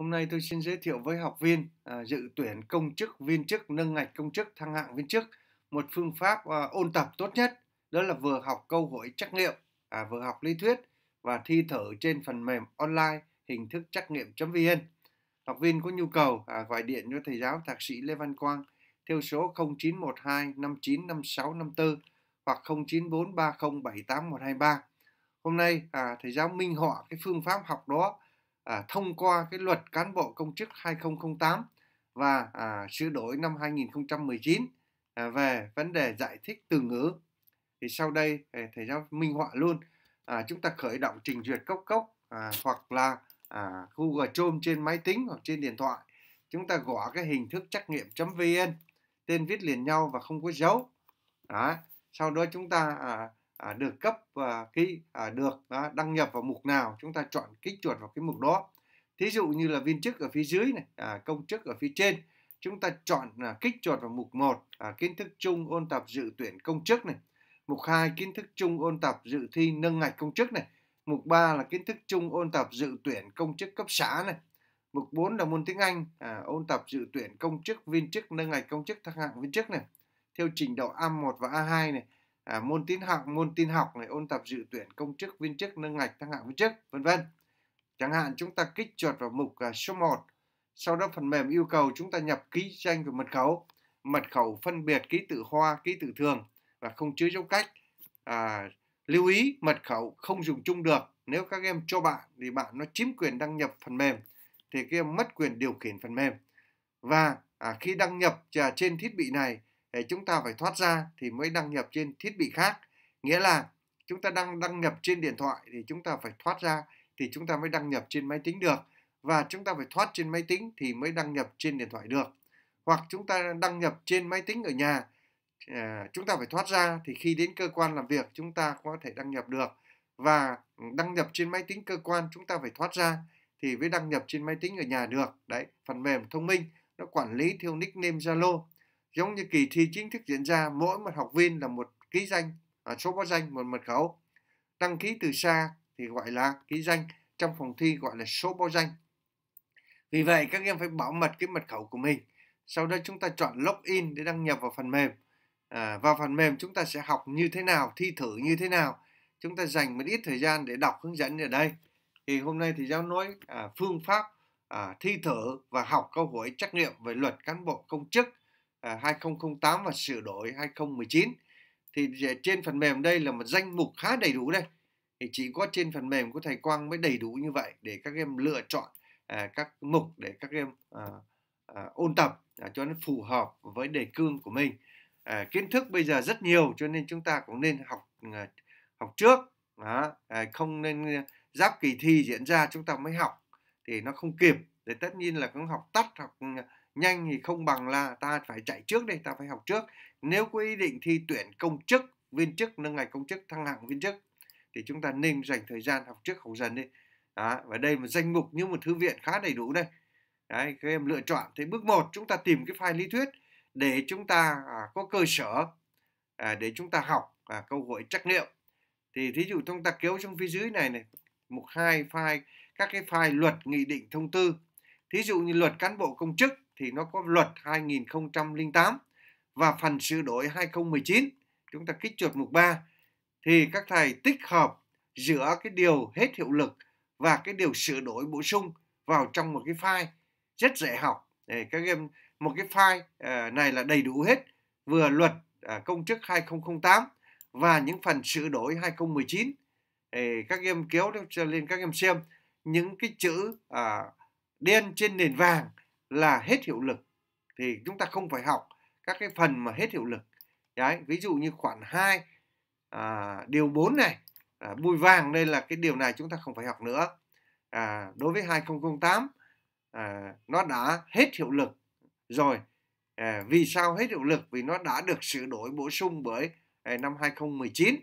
Hôm nay tôi xin giới thiệu với học viên à, dự tuyển công chức viên chức nâng ngạch công chức thăng hạng viên chức một phương pháp à, ôn tập tốt nhất đó là vừa học câu hỏi trắc nghiệm à, vừa học lý thuyết và thi thử trên phần mềm online hình thức trắc nghiệm.vn. Học viên có nhu cầu à, gọi điện cho thầy giáo thạc sĩ Lê Văn Quang theo số 0912 59 56 54 hoặc 0943078123. Hôm nay à, thầy giáo minh họa cái phương pháp học đó à, thông qua cái luật cán bộ công chức 2008 và à, sửa đổi năm 2019 à, về vấn đề giải thích từ ngữ thì sau đây à, thầy giáo minh họa luôn à, chúng ta khởi động trình duyệt cốc cốc à, hoặc là à, Google Chrome trên máy tính hoặc trên điện thoại chúng ta gõ cái hình thức trắc nghiệm .vn tên viết liền nhau và không có dấu đó. sau đó chúng ta à, à, được cấp à, cái à, được à, đăng nhập vào mục nào chúng ta chọn kích chuột vào cái mục đó thí dụ như là viên chức ở phía dưới này à, công chức ở phía trên chúng ta chọn à, kích chuột vào mục 1 à, kiến thức chung ôn tập dự tuyển công chức này mục 2 kiến thức chung ôn tập dự thi nâng ngạch công chức này mục 3 là kiến thức chung ôn tập dự tuyển công chức cấp xã này mục 4 là môn tiếng Anh à, ôn tập dự tuyển công chức viên chức nâng ngạch công chức thăng hạng viên chức này theo trình độ A1 và A2 này à, môn tin học môn tin học này ôn tập dự tuyển công chức viên chức nâng ngạch thăng hạng viên chức vân vân chẳng hạn chúng ta kích chuột vào mục à, số 1 sau đó phần mềm yêu cầu chúng ta nhập ký danh và mật khẩu mật khẩu phân biệt ký tự hoa ký tự thường và không chứa dấu cách à, lưu ý mật khẩu không dùng chung được nếu các em cho bạn thì bạn nó chiếm quyền đăng nhập phần mềm thì các em mất quyền điều khiển phần mềm và à, khi đăng nhập à, trên thiết bị này để chúng ta phải thoát ra thì mới đăng nhập trên thiết bị khác nghĩa là chúng ta đang đăng nhập trên điện thoại thì chúng ta phải thoát ra thì chúng ta mới đăng nhập trên máy tính được và chúng ta phải thoát trên máy tính thì mới đăng nhập trên điện thoại được hoặc chúng ta đăng nhập trên máy tính ở nhà à, chúng ta phải thoát ra thì khi đến cơ quan làm việc chúng ta có thể đăng nhập được và đăng nhập trên máy tính cơ quan chúng ta phải thoát ra thì mới đăng nhập trên máy tính ở nhà được đấy phần mềm thông minh nó quản lý theo nickname Zalo giống như kỳ thi chính thức diễn ra mỗi một học viên là một ký danh à, số báo danh một mật khẩu đăng ký từ xa thì gọi là ký danh trong phòng thi gọi là số báo danh vì vậy các em phải bảo mật cái mật khẩu của mình sau đó chúng ta chọn login để đăng nhập vào phần mềm à, vào phần mềm chúng ta sẽ học như thế nào thi thử như thế nào chúng ta dành một ít thời gian để đọc hướng dẫn ở đây thì hôm nay thì giáo nói à, phương pháp à, thi thử và học câu hỏi trắc nghiệm về luật cán bộ công chức 2008 à, và sửa đổi 2019 thì trên phần mềm đây là một danh mục khá đầy đủ đây thì chỉ có trên phần mềm của thầy Quang mới đầy đủ như vậy để các em lựa chọn à, các mục để các em à, à, ôn tập à, cho nó phù hợp với đề cương của mình à, kiến thức bây giờ rất nhiều cho nên chúng ta cũng nên học à, học trước đó, à, không nên à, giáp kỳ thi diễn ra chúng ta mới học thì nó không kịp để tất nhiên là cũng học tắt học à, nhanh thì không bằng là ta phải chạy trước đây ta phải học trước nếu có ý định thi tuyển công chức viên chức nâng ngạch công chức thăng hạng viên chức thì chúng ta nên dành thời gian học trước học dần đi đó, và đây một danh mục như một thư viện khá đầy đủ đây đấy các em lựa chọn thế bước một chúng ta tìm cái file lý thuyết để chúng ta à, có cơ sở à, để chúng ta học à, câu hỏi trắc nghiệm thì thí dụ chúng ta kéo trong phía dưới này này mục hai file các cái file luật nghị định thông tư thí dụ như luật cán bộ công chức thì nó có luật 2008 và phần sửa đổi 2019 chúng ta kích chuột mục 3 thì các thầy tích hợp giữa cái điều hết hiệu lực và cái điều sửa đổi bổ sung vào trong một cái file rất dễ học để các em một cái file à, này là đầy đủ hết vừa luật à, công chức 2008 và những phần sửa đổi 2019 để các em kéo lên các em xem những cái chữ à, đen trên nền vàng là hết hiệu lực thì chúng ta không phải học các cái phần mà hết hiệu lực Đấy, ví dụ như khoản 2 à, điều 4 này à, bùi vàng đây là cái điều này chúng ta không phải học nữa à, đối với 2008 à, nó đã hết hiệu lực rồi à, vì sao hết hiệu lực vì nó đã được sửa đổi bổ sung bởi à, năm 2019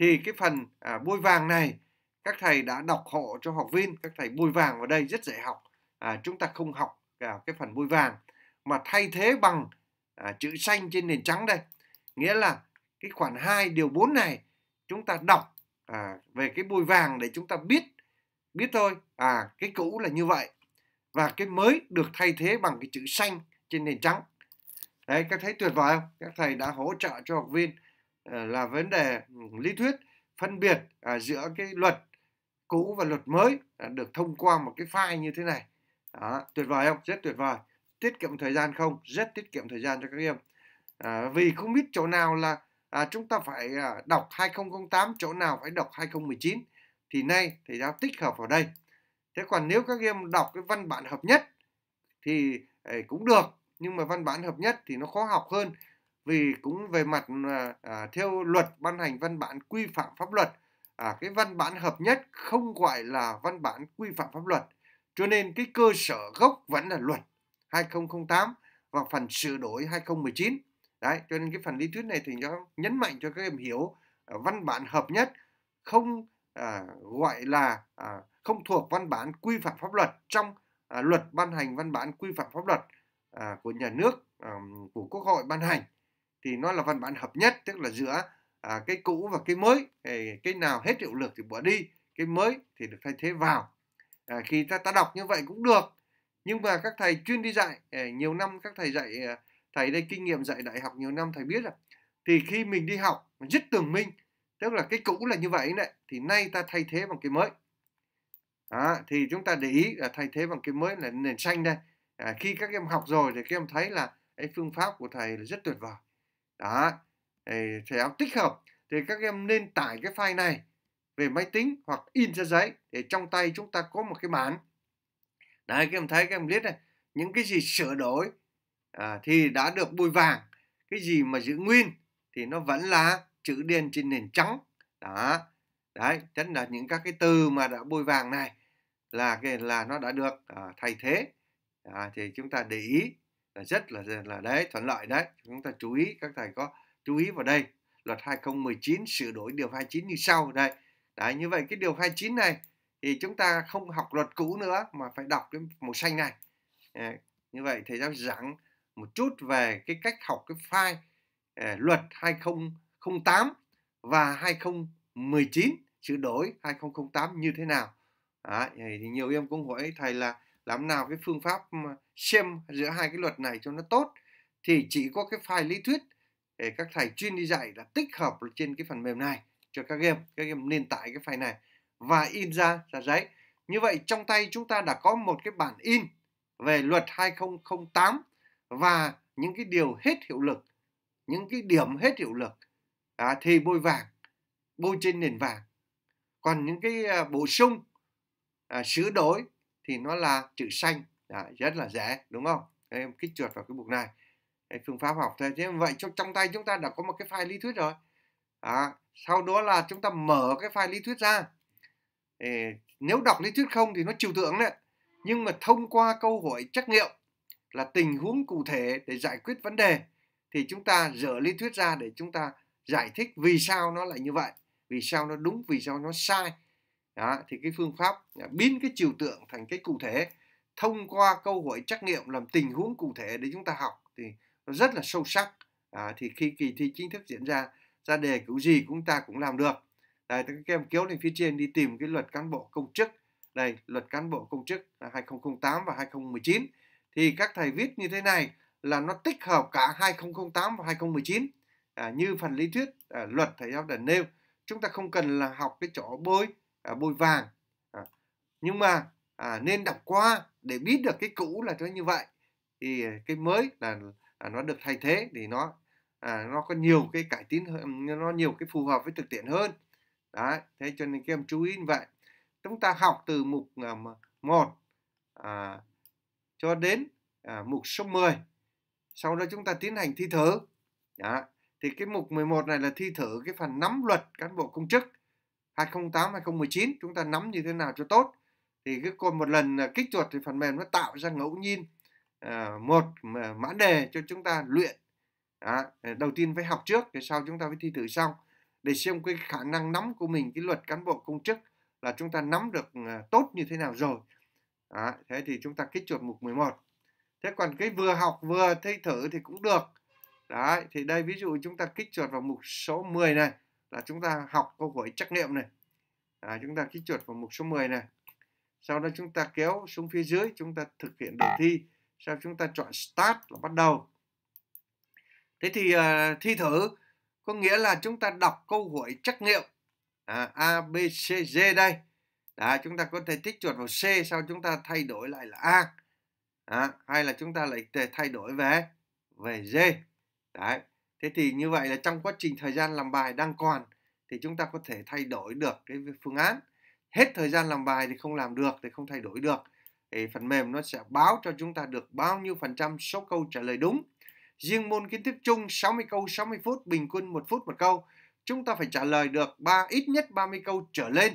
thì cái phần à, bôi vàng này các thầy đã đọc hộ cho học viên các thầy bôi vàng vào đây rất dễ học à, chúng ta không học à, cái phần bôi vàng mà thay thế bằng à, chữ xanh trên nền trắng đây nghĩa là cái khoản 2 điều 4 này chúng ta đọc à, về cái bôi vàng để chúng ta biết biết thôi à cái cũ là như vậy và cái mới được thay thế bằng cái chữ xanh trên nền trắng đấy các thấy tuyệt vời không các thầy đã hỗ trợ cho học viên à, là vấn đề ừ, lý thuyết phân biệt à, giữa cái luật cũ và luật mới à, được thông qua một cái file như thế này đó, tuyệt vời không rất tuyệt vời tiết kiệm thời gian không rất tiết kiệm thời gian cho các em à, vì không biết chỗ nào là à, chúng ta phải à, đọc 2008 chỗ nào phải đọc 2019 thì nay thầy giáo tích hợp vào đây thế còn nếu các em đọc cái văn bản hợp nhất thì ấy, à, cũng được nhưng mà văn bản hợp nhất thì nó khó học hơn vì cũng về mặt à, à, theo luật ban hành văn bản quy phạm pháp luật à, cái văn bản hợp nhất không gọi là văn bản quy phạm pháp luật cho nên cái cơ sở gốc vẫn là luật 2008 và phần sửa đổi 2019. Đấy, cho nên cái phần lý thuyết này thì nó nhấn mạnh cho các em hiểu à, văn bản hợp nhất không à, gọi là à, không thuộc văn bản quy phạm pháp luật trong à, luật ban hành văn bản quy phạm pháp luật à, của nhà nước à, của quốc hội ban hành thì nó là văn bản hợp nhất tức là giữa à, cái cũ và cái mới thì cái nào hết hiệu lực thì bỏ đi cái mới thì được thay thế vào à, khi ta ta đọc như vậy cũng được nhưng mà các thầy chuyên đi dạy ờ, nhiều năm các thầy dạy ờ, thầy đây kinh nghiệm dạy đại học nhiều năm thầy biết là thì khi mình đi học rất tường minh tức là cái cũ là như vậy này thì nay ta thay thế bằng cái mới à, thì chúng ta để ý là thay thế bằng cái mới là nền xanh đây à, khi các em học rồi thì các em thấy là cái phương pháp của thầy là rất tuyệt vời đó thầy áo tích hợp thì các em nên tải cái file này về máy tính hoặc in ra giấy để trong tay chúng ta có một cái bản đấy các em thấy các em biết này những cái gì sửa đổi à, thì đã được bôi vàng cái gì mà giữ nguyên thì nó vẫn là chữ đen trên nền trắng đó đấy chính là những các cái từ mà đã bôi vàng này là cái là nó đã được à, thay thế à, thì chúng ta để ý là rất là là đấy thuận lợi đấy chúng ta chú ý các thầy có chú ý vào đây luật 2019 sửa đổi điều 29 như sau đây đấy như vậy cái điều 29 này thì chúng ta không học luật cũ nữa mà phải đọc cái màu xanh này à, như vậy thầy giáo giảng một chút về cái cách học cái file à, luật 2008 và 2019 sửa đổi 2008 như thế nào à, thì nhiều em cũng hỏi thầy là làm nào cái phương pháp xem giữa hai cái luật này cho nó tốt thì chỉ có cái file lý thuyết để các thầy chuyên đi dạy là tích hợp trên cái phần mềm này cho các game các game nền tải cái file này và in ra ra giấy như vậy trong tay chúng ta đã có một cái bản in về luật 2008 và những cái điều hết hiệu lực những cái điểm hết hiệu lực à, thì bôi vàng bôi trên nền vàng còn những cái à, bổ sung à, sửa đổi thì nó là chữ xanh à, rất là dễ đúng không em kích chuột vào cái mục này Đây, phương pháp học thế thế vậy trong, trong tay chúng ta đã có một cái file lý thuyết rồi à, sau đó là chúng ta mở cái file lý thuyết ra để nếu đọc lý thuyết không thì nó trừu tượng đấy nhưng mà thông qua câu hỏi trắc nghiệm là tình huống cụ thể để giải quyết vấn đề thì chúng ta dở lý thuyết ra để chúng ta giải thích vì sao nó lại như vậy vì sao nó đúng vì sao nó sai đó, thì cái phương pháp à, biến cái trừu tượng thành cái cụ thể thông qua câu hỏi trắc nghiệm làm tình huống cụ thể để chúng ta học thì nó rất là sâu sắc à, thì khi kỳ thi chính thức diễn ra ra đề cứu gì chúng ta cũng làm được đây các em kéo lên phía trên đi tìm cái luật cán bộ công chức đây luật cán bộ công chức 2008 và 2019 thì các thầy viết như thế này là nó tích hợp cả 2008 và 2019 à, như phần lý thuyết à, luật thầy giáo đã nêu chúng ta không cần là học cái chỗ bôi à, bôi vàng à, nhưng mà à, nên đọc qua để biết được cái cũ là nó như vậy thì à, cái mới là, là nó được thay thế thì nó à, nó có nhiều cái cải tiến hơn nó nhiều cái phù hợp với thực tiễn hơn đấy thế cho nên các em chú ý như vậy chúng ta học từ mục à, 1 à, cho đến à, mục số 10 sau đó chúng ta tiến hành thi thử đó. thì cái mục 11 này là thi thử cái phần nắm luật cán bộ công chức 2008 2019 chúng ta nắm như thế nào cho tốt thì cứ cột một lần à, kích chuột thì phần mềm nó tạo ra ngẫu nhiên à, một à, mã đề cho chúng ta luyện à, đầu tiên phải học trước rồi sau chúng ta phải thi thử sau để xem cái khả năng nắm của mình cái luật cán bộ công chức là chúng ta nắm được ờ, tốt như thế nào rồi à, thế thì chúng ta kích chuột mục 11 thế còn cái vừa học vừa thi thử thì cũng được đấy thì đây ví dụ chúng ta kích chuột vào mục số 10 này là chúng ta học câu hỏi trắc nghiệm này à, chúng ta kích chuột vào mục số 10 này sau đó chúng ta kéo xuống phía dưới chúng ta thực hiện đề thi sau chúng ta chọn start là bắt đầu thế thì uh, thi thử có nghĩa là chúng ta đọc câu hỏi trắc nghiệm à, a b c d đây Đó, chúng ta có thể tích chuột vào c sau chúng ta thay đổi lại là a à, hay là chúng ta lại thay đổi về về d đấy thế thì như vậy là trong quá trình thời gian làm bài đang còn thì chúng ta có thể thay đổi được cái phương án hết thời gian làm bài thì không làm được thì không thay đổi được thì phần mềm nó sẽ báo cho chúng ta được bao nhiêu phần trăm số câu trả lời đúng Riêng môn kiến thức chung 60 câu 60 phút, bình quân 1 phút một câu, chúng ta phải trả lời được ba ít nhất 30 câu trở lên.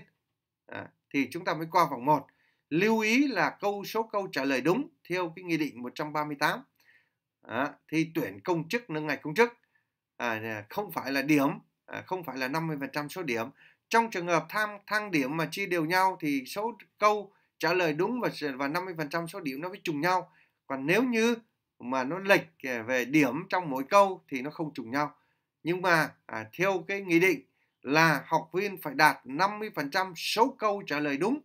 À, thì chúng ta mới qua vòng 1. Lưu ý là câu số câu trả lời đúng theo cái nghị định 138. À, thì tuyển công chức nâng ngạch công chức à, không phải là điểm, à, không phải là 50% số điểm. Trong trường hợp tham thang điểm mà chia đều nhau thì số câu trả lời đúng và và 50% số điểm nó mới trùng nhau. Còn nếu như mà nó lệch à, về điểm trong mỗi câu thì nó không trùng nhau nhưng mà à, theo cái nghị định là học viên phải đạt 50% số câu trả lời đúng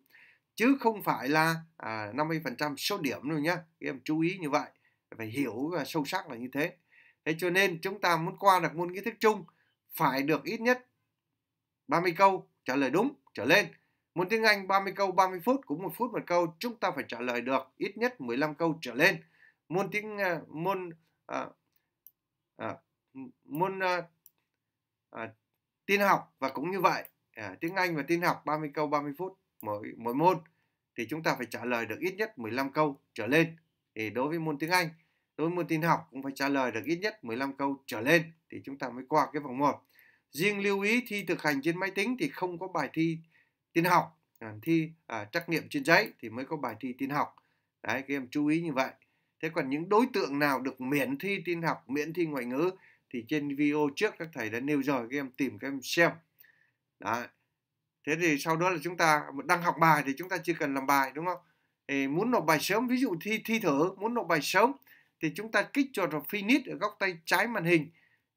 chứ không phải là à, 50% số điểm đâu nhá em chú ý như vậy phải hiểu và sâu sắc là như thế thế cho nên chúng ta muốn qua được môn kiến thức chung phải được ít nhất 30 câu trả lời đúng trở lên môn tiếng Anh 30 câu 30 phút cũng một phút một câu chúng ta phải trả lời được ít nhất 15 câu trở lên môn tiếng uh, môn uh, uh, môn uh, uh, tin học và cũng như vậy uh, tiếng Anh và tin học 30 câu 30 phút mỗi mỗi môn thì chúng ta phải trả lời được ít nhất 15 câu trở lên thì đối với môn tiếng Anh đối với môn tin học cũng phải trả lời được ít nhất 15 câu trở lên thì chúng ta mới qua cái vòng 1 riêng lưu ý thi thực hành trên máy tính thì không có bài thi tin học thi à, trắc nghiệm trên giấy thì mới có bài thi tin học đấy các em chú ý như vậy thế còn những đối tượng nào được miễn thi tin học miễn thi ngoại ngữ thì trên video trước các thầy đã nêu rồi các em tìm các em xem đó thế thì sau đó là chúng ta đang học bài thì chúng ta chưa cần làm bài đúng không thì muốn nộp bài sớm ví dụ thi thi thử muốn nộp bài sớm thì chúng ta kích chuột vào finish ở góc tay trái màn hình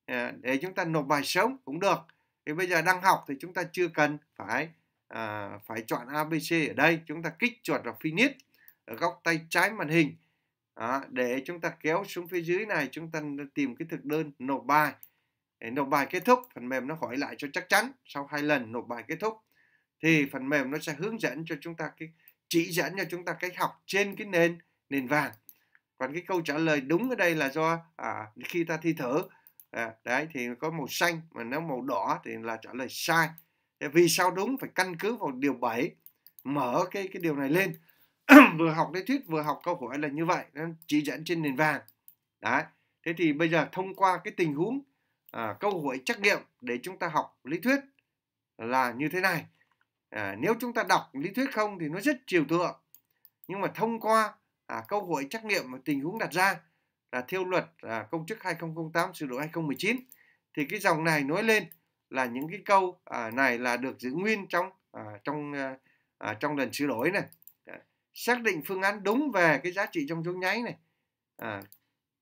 à, để chúng ta nộp bài sớm cũng được thì bây giờ đang học thì chúng ta chưa cần phải à, phải chọn ABC ở đây chúng ta kích chuột vào finish ở góc tay trái màn hình đó, để chúng ta kéo xuống phía dưới này chúng ta tìm cái thực đơn nộp bài để nộp bài kết thúc phần mềm nó hỏi lại cho chắc chắn sau hai lần nộp bài kết thúc thì ừ. phần mềm nó sẽ hướng dẫn cho chúng ta cái chỉ dẫn cho chúng ta cách học trên cái nền nền vàng còn cái câu trả lời đúng ở đây là do à, khi ta thi thử à, đấy thì có màu xanh mà nếu màu đỏ thì là trả lời sai vì sao đúng phải căn cứ vào điều 7 mở cái cái điều này lên vừa học lý thuyết vừa học câu hỏi là như vậy chỉ dẫn trên nền vàng đấy thế thì bây giờ thông qua cái tình huống à, câu hỏi trắc nghiệm để chúng ta học lý thuyết là như thế này à, nếu chúng ta đọc lý thuyết không thì nó rất chiều tượng nhưng mà thông qua à, câu hỏi trắc nghiệm và tình huống đặt ra là theo luật à, công chức 2008 sửa đổi 2019 thì cái dòng này nói lên là những cái câu à, này là được giữ nguyên trong à, trong à, à trong lần sửa đổi này xác định phương án đúng về cái giá trị trong chống nháy này à,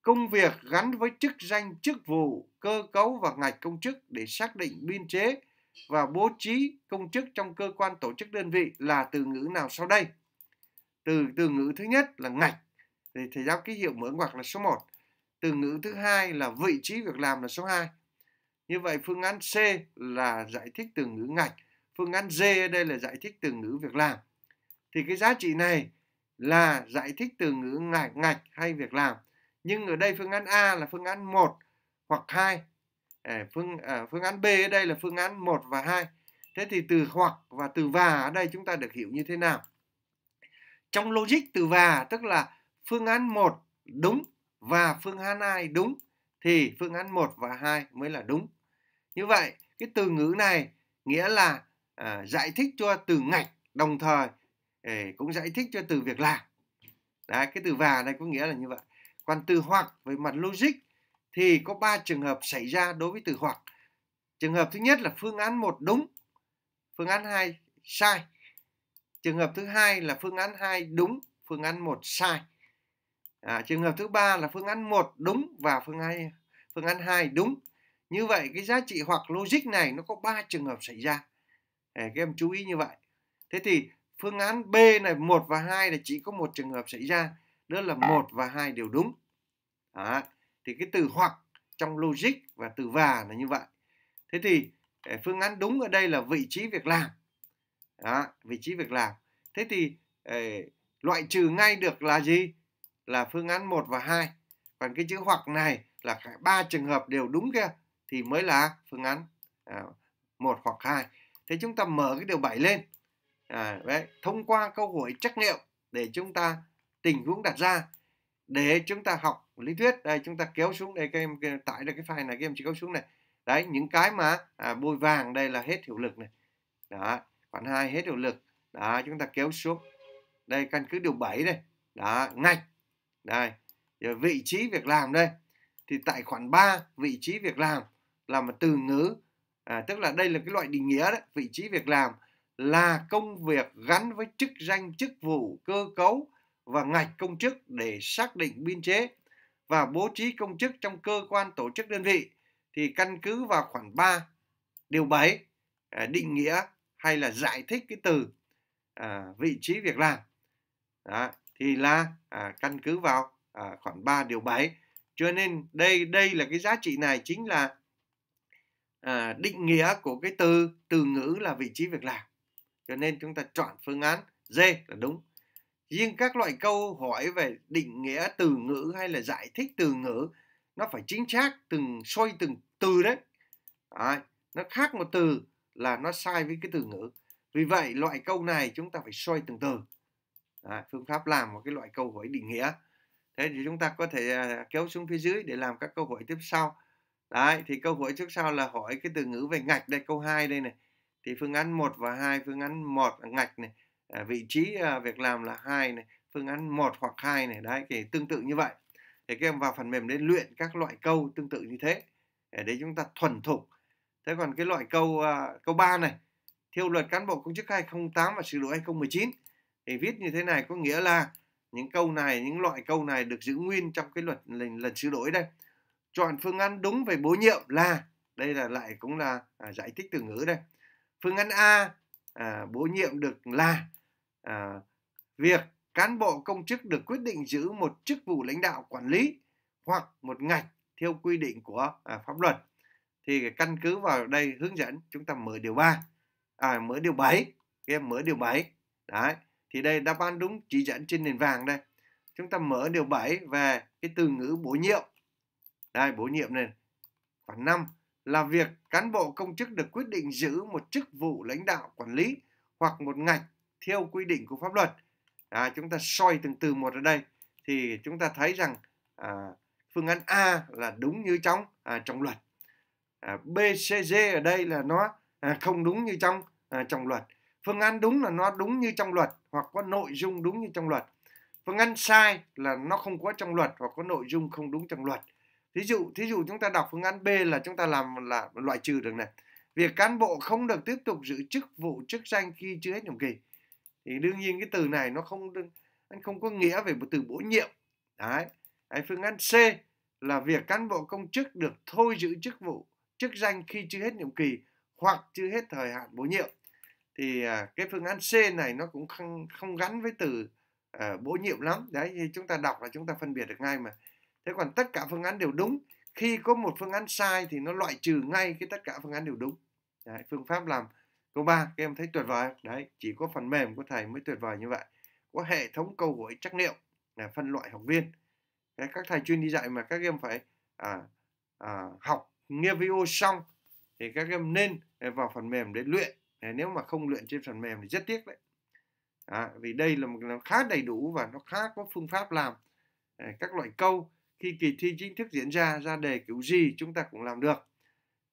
công việc gắn với chức danh chức vụ cơ cấu và ngạch công chức để xác định biên chế và bố trí công chức trong cơ quan tổ chức đơn vị là từ ngữ nào sau đây từ từ ngữ thứ nhất là ngạch thì thầy giáo ký hiệu mở ngoặc là số 1 từ ngữ thứ hai là vị trí việc làm là số 2 như vậy phương án C là giải thích từ ngữ ngạch phương án D ở đây là giải thích từ ngữ việc làm thì cái giá trị này là giải thích từ ngữ ngạch ngạch hay việc làm nhưng ở đây phương án A là phương án 1 hoặc 2 à, phương à, phương án B ở đây là phương án 1 và 2 thế thì từ hoặc và từ và ở đây chúng ta được hiểu như thế nào trong logic từ và tức là phương án 1 đúng và phương án 2 đúng thì phương án 1 và 2 mới là đúng như vậy cái từ ngữ này nghĩa là à, giải thích cho từ ngạch đồng thời cũng giải thích cho từ việc làm Đấy, cái từ và này có nghĩa là như vậy còn từ hoặc về mặt logic thì có 3 trường hợp xảy ra đối với từ hoặc trường hợp thứ nhất là phương án 1 đúng phương án 2 sai trường hợp thứ hai là phương án 2 đúng phương án 1 sai à, trường hợp thứ ba là phương án 1 đúng và phương án phương án 2 đúng như vậy cái giá trị hoặc logic này nó có 3 trường hợp xảy ra để các em chú ý như vậy thế thì phương án B này 1 và 2 là chỉ có một trường hợp xảy ra đó là à. một và hai đều đúng đó. thì cái từ hoặc trong logic và từ và là như vậy thế thì ờ, phương án đúng ở đây là vị trí việc làm đó, vị trí việc làm thế thì ờ, loại trừ ngay được là gì là phương án 1 và 2 còn cái chữ hoặc này là ba trường hợp đều đúng kia thì mới là phương án à, hoặc hai. thế chúng ta mở cái điều 7 lên à, đấy, thông qua câu hỏi trắc nghiệm để chúng ta tình huống đặt ra để chúng ta học lý thuyết đây chúng ta kéo xuống đây các em tải được cái file này các em chỉ kéo xuống này đấy những cái mà à, bôi vàng đây là hết hiệu lực này đó khoản 2 hết hiệu lực đó chúng ta kéo xuống đây căn cứ điều 7 đây đó ngạch đây rồi vị trí việc làm đây thì tại khoản 3 vị trí việc làm là một từ ngữ à, tức là đây là cái loại định nghĩa đấy vị trí việc làm là công việc gắn với chức danh chức vụ cơ cấu và ngạch công chức để xác định biên chế và bố trí công chức trong cơ quan tổ chức đơn vị thì căn cứ vào khoản 3 điều 7 à, định nghĩa hay là giải thích cái từ à, vị trí việc làm Đó, thì là à, căn cứ vào à, khoản 3 điều 7 cho nên đây đây là cái giá trị này chính là à, định nghĩa của cái từ từ ngữ là vị trí việc làm cho nên chúng ta chọn phương án D là đúng. Riêng các loại câu hỏi về định nghĩa từ ngữ hay là giải thích từ ngữ nó phải chính xác từng xoay từng từ đấy. À, nó khác một từ là nó sai với cái từ ngữ. Vì vậy loại câu này chúng ta phải xoay từng từ. À, phương pháp làm một cái loại câu hỏi định nghĩa. Thế thì chúng ta có thể à, kéo xuống phía dưới để làm các câu hỏi tiếp sau. Đấy, thì câu hỏi trước sau là hỏi cái từ ngữ về ngạch đây, câu 2 đây này thì phương án 1 và 2 phương án 1 ngạch này à, vị trí à, việc làm là hai này phương án 1 hoặc 2 này đấy thì tương tự như vậy thì các em vào phần mềm để luyện các loại câu tương tự như thế để chúng ta thuần thục thế còn cái loại câu à, câu 3 này theo luật cán bộ công chức 2008 và sửa đổi 2019 thì viết như thế này có nghĩa là những câu này những loại câu này được giữ nguyên trong cái luật lần, lần sửa đổi đây chọn phương án đúng về bổ nhiệm là đây là lại cũng là à, giải thích từ ngữ đây Phương án A à, bổ nhiệm được là à, việc cán bộ công chức được quyết định giữ một chức vụ lãnh đạo quản lý hoặc một ngạch theo quy định của à, pháp luật. Thì căn cứ vào đây hướng dẫn chúng ta mở điều 3. À mở điều 7, các mở điều 7. Đấy, thì đây đáp án đúng chỉ dẫn trên nền vàng đây. Chúng ta mở điều 7 về cái từ ngữ bổ nhiệm. Đây bổ nhiệm này khoảng 5 là việc cán bộ công chức được quyết định giữ một chức vụ lãnh đạo quản lý hoặc một ngạch theo quy định của pháp luật. À, chúng ta soi từng từ một ở đây thì chúng ta thấy rằng à, phương án A là đúng như trong à, trong luật. À, B, C, D ở đây là nó à, không đúng như trong à, trong luật. Phương án đúng là nó đúng như trong luật hoặc có nội dung đúng như trong luật. Phương án sai là nó không có trong luật hoặc có nội dung không đúng trong luật thí dụ thí dụ chúng ta đọc phương án b là chúng ta làm là loại trừ được này việc cán bộ không được tiếp tục giữ chức vụ chức danh khi chưa hết nhiệm kỳ thì đương nhiên cái từ này nó không anh không có nghĩa về một từ bổ nhiệm đấy Đấy, phương án C là việc cán bộ công chức được thôi giữ chức vụ, chức danh khi chưa hết nhiệm kỳ hoặc chưa hết thời hạn bổ nhiệm. Thì à, cái phương án C này nó cũng không không gắn với từ à, bổ nhiệm lắm. Đấy thì chúng ta đọc là chúng ta phân biệt được ngay mà thế còn tất cả phương án đều đúng khi có một phương án sai thì nó loại trừ ngay cái tất cả phương án đều đúng đấy, phương pháp làm câu 3 các em thấy tuyệt vời đấy chỉ có phần mềm của thầy mới tuyệt vời như vậy có hệ thống câu hỏi trắc nghiệm là phân loại học viên đấy, các thầy chuyên đi dạy mà các em phải à, à, học nghe video xong thì các em nên vào phần mềm để luyện đấy, nếu mà không luyện trên phần mềm thì rất tiếc đấy à, vì đây là một nó khá đầy đủ và nó khá có phương pháp làm đấy, à, các loại câu khi kỳ thi chính thức diễn ra ra đề kiểu gì chúng ta cũng làm được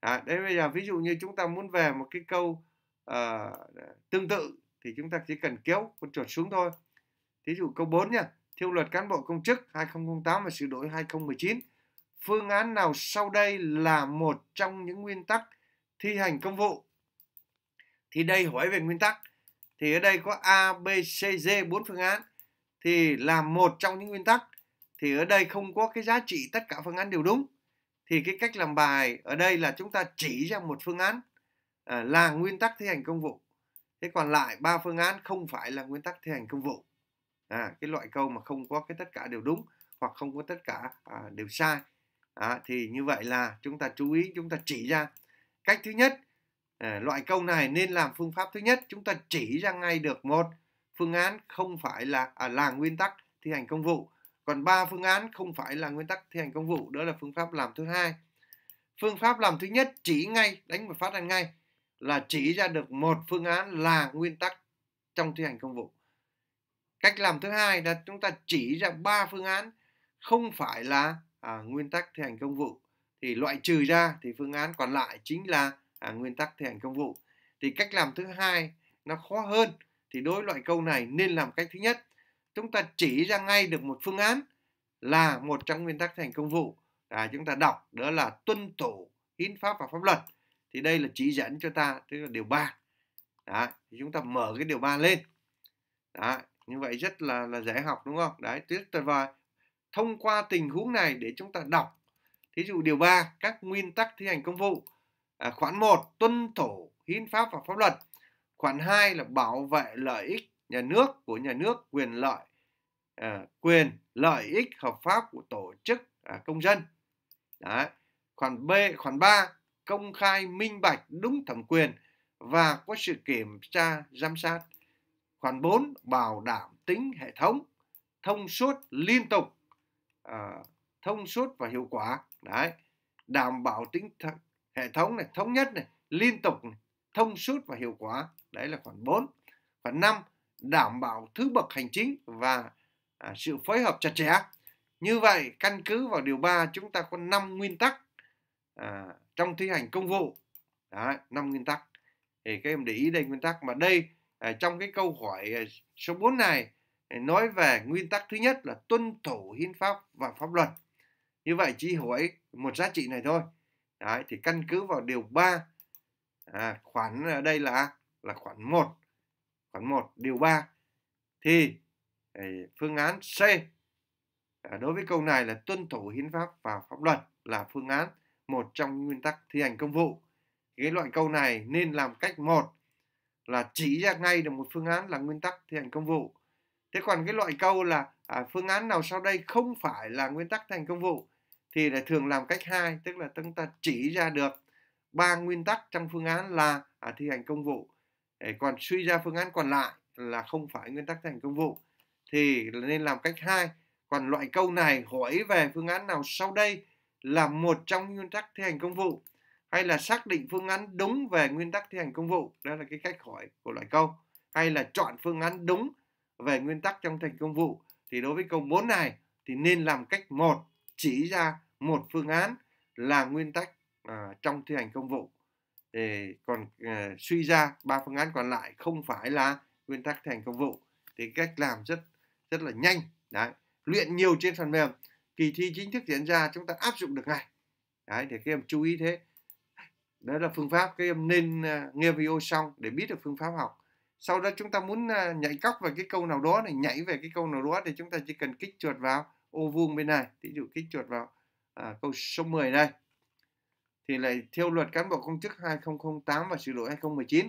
à, đấy bây giờ ví dụ như chúng ta muốn về một cái câu uh, tương tự thì chúng ta chỉ cần kéo con chuột xuống thôi thí dụ câu 4 nha theo luật cán bộ công chức 2008 và sửa đổi 2019 phương án nào sau đây là một trong những nguyên tắc thi hành công vụ thì đây hỏi về nguyên tắc thì ở đây có A, B, C, D bốn phương án thì là một trong những nguyên tắc thì ở đây không có cái giá trị tất cả phương án đều đúng thì cái cách làm bài ở đây là chúng ta chỉ ra một phương án à, là nguyên tắc thi hành công vụ thế còn lại ba phương án không phải là nguyên tắc thi hành công vụ à, cái loại câu mà không có cái tất cả đều đúng hoặc không có tất cả à, đều sai à, thì như vậy là chúng ta chú ý chúng ta chỉ ra cách thứ nhất à, loại câu này nên làm phương pháp thứ nhất chúng ta chỉ ra ngay được một phương án không phải là à, là nguyên tắc thi hành công vụ còn ba phương án không phải là nguyên tắc thi hành công vụ, đó là phương pháp làm thứ hai. Phương pháp làm thứ nhất chỉ ngay, đánh và phát hành ngay là chỉ ra được một phương án là nguyên tắc trong thi hành công vụ. Cách làm thứ hai là chúng ta chỉ ra ba phương án không phải là à, nguyên tắc thi hành công vụ thì loại trừ ra thì phương án còn lại chính là à, nguyên tắc thi hành công vụ. Thì cách làm thứ hai nó khó hơn thì đối loại câu này nên làm cách thứ nhất chúng ta chỉ ra ngay được một phương án là một trong nguyên tắc thành công vụ à, chúng ta đọc đó là tuân thủ hiến pháp và pháp luật thì đây là chỉ dẫn cho ta tức là điều 3 đó, thì chúng ta mở cái điều 3 lên đó, như vậy rất là là dễ học đúng không đấy tuyệt vời thông qua tình huống này để chúng ta đọc thí dụ điều 3 các nguyên tắc thi hành công vụ à, khoản 1 tuân thủ hiến pháp và pháp luật khoản 2 là bảo vệ lợi ích nhà nước của nhà nước quyền lợi à, quyền lợi ích hợp pháp của tổ chức à, công dân Đấy. khoản b khoản 3 công khai minh bạch đúng thẩm quyền và có sự kiểm tra giám sát khoản 4 bảo đảm tính hệ thống thông suốt liên tục à, thông suốt và hiệu quả đấy đảm bảo tính th hệ thống này thống nhất này liên tục này, thông suốt và hiệu quả đấy là khoản 4 khoản 5 đảm bảo thứ bậc hành chính và à, sự phối hợp chặt chẽ. Như vậy, căn cứ vào điều 3 chúng ta có 5 nguyên tắc à, trong thi hành công vụ. Đấy, 5 nguyên tắc. Thì các em để ý đây nguyên tắc mà đây à, trong cái câu hỏi à, số 4 này nói về nguyên tắc thứ nhất là tuân thủ hiến pháp và pháp luật. Như vậy chỉ hỏi một giá trị này thôi. Đấy, thì căn cứ vào điều 3 à, khoản đây là là khoản 1 khoản 1 điều 3 thì ờ, phương án C à, đối với câu này là tuân thủ hiến pháp và pháp luật là phương án một trong nguyên tắc thi hành công vụ cái loại câu này nên làm cách một là chỉ ra ngay được một phương án là nguyên tắc thi hành công vụ thế còn cái loại câu là à, phương án nào sau đây không phải là nguyên tắc thi hành công vụ thì lại thường làm cách hai tức là chúng ta chỉ ra được ba nguyên tắc trong phương án là à, thi hành công vụ còn suy ra phương án còn lại là không phải nguyên tắc thành công vụ thì nên làm cách hai còn loại câu này hỏi về phương án nào sau đây là một trong nguyên tắc thi hành công vụ hay là xác định phương án đúng về nguyên tắc thi hành công vụ đó là cái cách hỏi của loại câu hay là chọn phương án đúng về nguyên tắc trong thành công vụ thì đối với câu 4 này thì nên làm cách một chỉ ra một phương án là nguyên tắc à, trong thi hành công vụ thì còn uh, suy ra ba phương án còn lại không phải là nguyên tắc thành công vụ thì cách làm rất rất là nhanh đấy luyện nhiều trên phần mềm kỳ thi chính thức diễn ra chúng ta áp dụng được ngay đấy để các em chú ý thế đó là phương pháp các em nên uh, nghe video xong để biết được phương pháp học sau đó chúng ta muốn uh, nhảy cóc về cái câu nào đó này nhảy về cái câu nào đó thì chúng ta chỉ cần kích chuột vào ô vuông bên này ví dụ kích chuột vào à, câu số 10 đây thì lại theo luật cán bộ công chức 2008 và sửa đổi 2019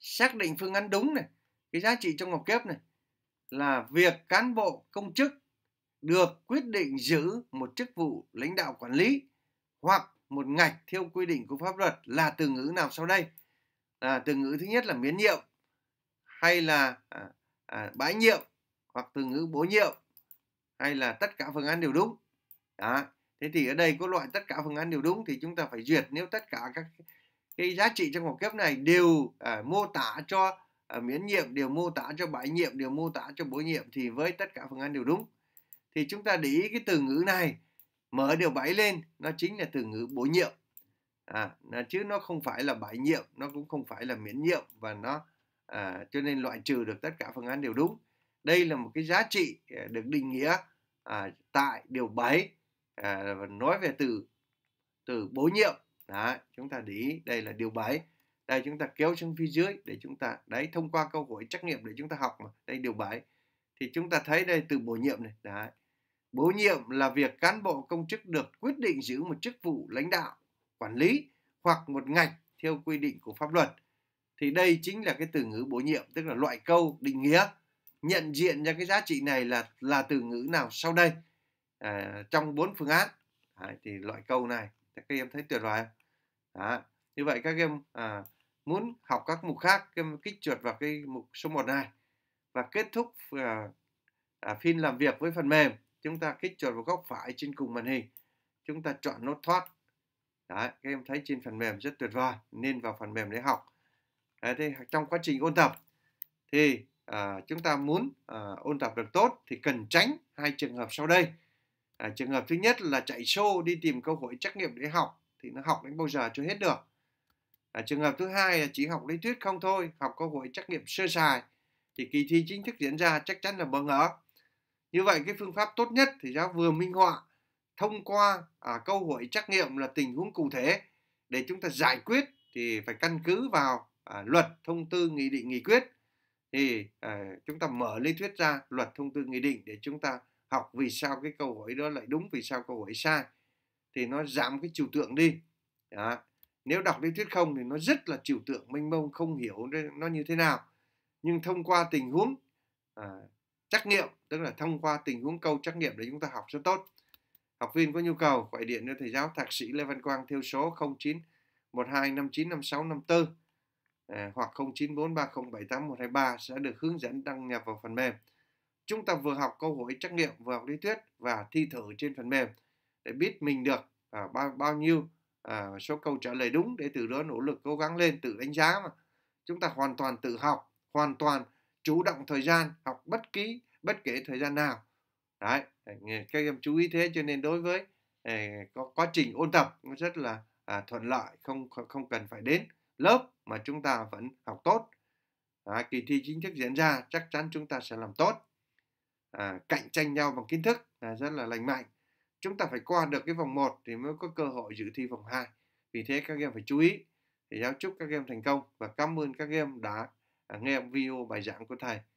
xác định phương án đúng này cái giá trị trong học kép này là việc cán bộ công chức được quyết định giữ một chức vụ lãnh đạo quản lý hoặc một ngạch theo quy định của pháp luật là từ ngữ nào sau đây à, từ ngữ thứ nhất là miễn nhiệm hay là à, à, bãi nhiệm hoặc từ ngữ bổ nhiệm hay là tất cả phương án đều đúng đó thế thì ở đây có loại tất cả phương án đều đúng thì chúng ta phải duyệt nếu tất cả các cái giá trị trong học kép này đều à, mô tả cho à, miễn nhiệm đều mô tả cho bãi nhiệm đều mô tả cho bổ nhiệm thì với tất cả phương án đều đúng thì chúng ta để ý cái từ ngữ này mở điều 7 lên nó chính là từ ngữ bổ nhiệm à, chứ nó không phải là bãi nhiệm nó cũng không phải là miễn nhiệm và nó à, cho nên loại trừ được tất cả phương án đều đúng đây là một cái giá trị à, được định nghĩa à, tại điều 7 à, nói về từ từ bổ nhiệm Đấy, chúng ta để ý đây là điều 7 đây chúng ta kéo xuống phía dưới để chúng ta đấy thông qua câu hỏi trắc nghiệm để chúng ta học mà đây điều 7 thì chúng ta thấy đây từ bổ nhiệm này đấy bổ nhiệm là việc cán bộ công chức được quyết định giữ một chức vụ lãnh đạo quản lý hoặc một ngành theo quy định của pháp luật thì đây chính là cái từ ngữ bổ nhiệm tức là loại câu định nghĩa nhận diện ra cái giá trị này là là từ ngữ nào sau đây à, trong bốn phương án Đấy, thì loại câu này các em thấy tuyệt vời Đó. như vậy các em à, muốn học các mục khác các em kích chuột vào cái mục số 1 này và kết thúc à, à, phiên làm việc với phần mềm chúng ta kích chuột vào góc phải trên cùng màn hình chúng ta chọn nốt thoát Đấy, các em thấy trên phần mềm rất tuyệt vời nên vào phần mềm để học Đấy, thế trong quá trình ôn tập thì à, chúng ta muốn à, ôn tập được tốt thì cần tránh hai trường hợp sau đây à, trường hợp thứ nhất là chạy show đi tìm cơ hội trắc nghiệm để học thì nó học đến bao giờ cho hết được à, trường hợp thứ hai là chỉ học lý thuyết không thôi học cơ hội trắc nghiệm sơ sài thì kỳ thi chính thức diễn ra chắc chắn là bỡ ngỡ như vậy cái phương pháp tốt nhất thì giáo vừa minh họa thông qua à, câu hỏi trắc nghiệm là tình huống cụ thể để chúng ta giải quyết thì phải căn cứ vào à, luật thông tư nghị định nghị quyết thì à, chúng ta mở lý thuyết ra luật thông tư nghị định để chúng ta học vì sao cái câu hỏi đó lại đúng vì sao câu hỏi sai thì nó giảm cái chiều tượng đi đó. nếu đọc lý thuyết không thì nó rất là chiều tượng mênh mông không hiểu nó như thế nào nhưng thông qua tình huống à, trắc nghiệm tức là thông qua tình huống câu trắc nghiệm để chúng ta học rất tốt học viên có nhu cầu gọi điện cho thầy giáo thạc sĩ Lê Văn Quang theo số 09 12595654 à, hoặc 0943078123 sẽ được hướng dẫn đăng nhập vào phần mềm Chúng ta vừa học câu hỏi trắc nghiệm, vừa học lý thuyết và thi thử trên phần mềm để biết mình được à, bao bao nhiêu à, số câu trả lời đúng để từ đó nỗ lực cố gắng lên tự đánh giá mà. Chúng ta hoàn toàn tự học, hoàn toàn chủ động thời gian học bất kỳ bất kể thời gian nào. Đấy, các em chú ý thế cho nên đối với à, có quá trình ôn tập nó rất là à, thuận lợi, không không cần phải đến lớp mà chúng ta vẫn học tốt. À, kỳ thi chính thức diễn ra chắc chắn chúng ta sẽ làm tốt à, cạnh tranh nhau bằng kiến thức à, rất là lành mạnh chúng ta phải qua được cái vòng 1 thì mới có cơ hội dự thi vòng 2 vì thế các em phải chú ý để giáo chúc các em thành công và cảm ơn các em đã à, nghe video bài giảng của thầy